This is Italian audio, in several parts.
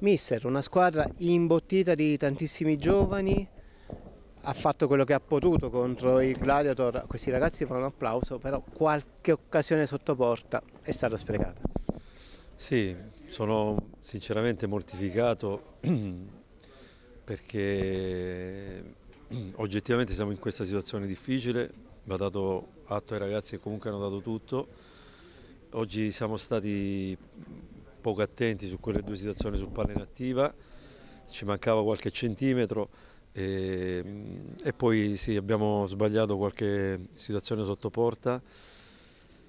Mister, una squadra imbottita di tantissimi giovani, ha fatto quello che ha potuto contro il Gladiator, questi ragazzi fanno un applauso, però qualche occasione sotto porta è stata sprecata. Sì, sono sinceramente mortificato perché oggettivamente siamo in questa situazione difficile, va dato atto ai ragazzi che comunque hanno dato tutto, oggi siamo stati poco attenti su quelle due situazioni sul palla inattiva, ci mancava qualche centimetro e, mm, e poi sì, abbiamo sbagliato qualche situazione sotto porta,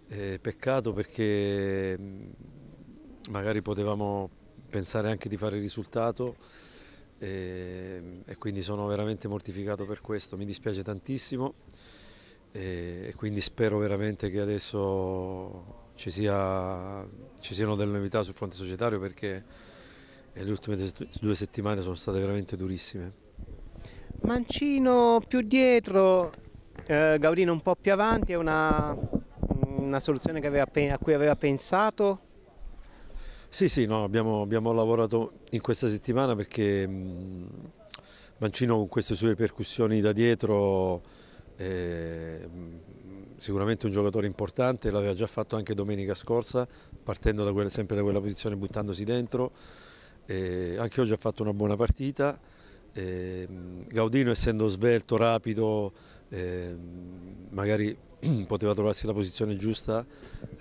e peccato perché mm, magari potevamo pensare anche di fare il risultato e, mm, e quindi sono veramente mortificato per questo, mi dispiace tantissimo e, e quindi spero veramente che adesso ci sia ci siano delle novità sul fronte societario perché eh, le ultime due settimane sono state veramente durissime. Mancino più dietro, eh, Gaurino un po' più avanti, è una, una soluzione aveva, a cui aveva pensato? Sì, sì, no, abbiamo, abbiamo, lavorato in questa settimana perché mm, Mancino con queste sue percussioni da dietro eh, sicuramente un giocatore importante, l'aveva già fatto anche domenica scorsa, partendo da quella, sempre da quella posizione, buttandosi dentro. Eh, anche oggi ha fatto una buona partita. Eh, Gaudino, essendo svelto, rapido, ehm, magari poteva trovarsi la posizione giusta.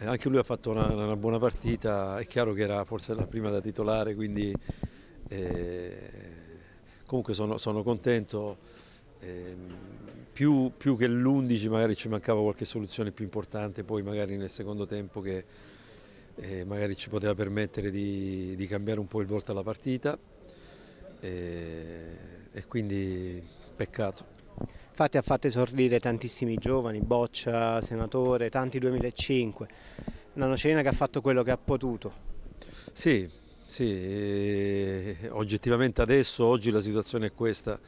Eh, anche lui ha fatto una, una, buona partita. È chiaro che era forse la prima da titolare, quindi ehm, comunque sono, sono contento. Ehm, più, più che l'11 magari ci mancava qualche soluzione più importante, poi magari nel secondo tempo che eh, magari ci poteva permettere di, di, cambiare un po' il volto alla partita e, eh, e quindi peccato. Infatti ha fatto esordire tantissimi giovani, Boccia, Senatore, tanti 2005, una Nocerina che ha fatto quello che ha potuto. Sì, sì, oggettivamente adesso, oggi la situazione è questa.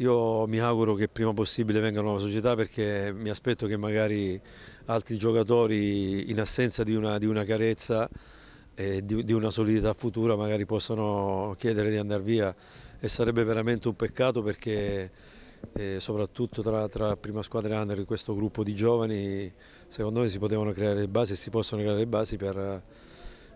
Io mi auguro che prima possibile venga una nuova società perché mi aspetto che magari altri giocatori in assenza di una, di una carezza e di, di, una solidità futura magari possano chiedere di andare via e sarebbe veramente un peccato perché eh, soprattutto tra, tra, prima squadra e under questo gruppo di giovani secondo me si potevano creare le basi e si possono creare le basi per,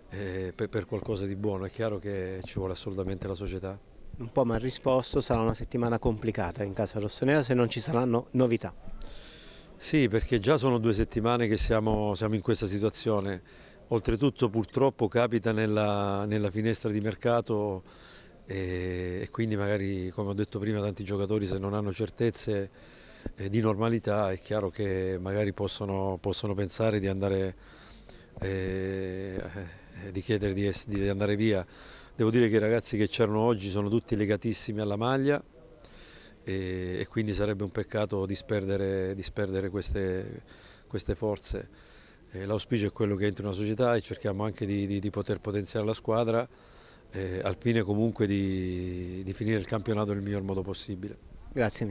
eh, per, per qualcosa di buono. È chiaro che ci vuole assolutamente la società un po' mi ha risposto, sarà una settimana complicata in casa rossonera se non ci saranno novità. Sì, perché già sono due settimane che siamo, siamo in questa situazione. Oltretutto purtroppo capita nella, nella finestra di mercato e, e, quindi magari, come ho detto prima, tanti giocatori se non hanno certezze eh, di normalità è chiaro che magari possono, possono pensare di andare... Eh, eh, di chiedere di, di andare via. Devo dire che i ragazzi che c'erano oggi sono tutti legatissimi alla maglia, e, quindi sarebbe un peccato disperdere, disperdere queste, queste, forze. Eh, l'auspicio è quello che entri una società e cerchiamo anche di, di, di poter potenziare la squadra eh, al fine comunque di, di finire il campionato nel miglior modo possibile. Grazie.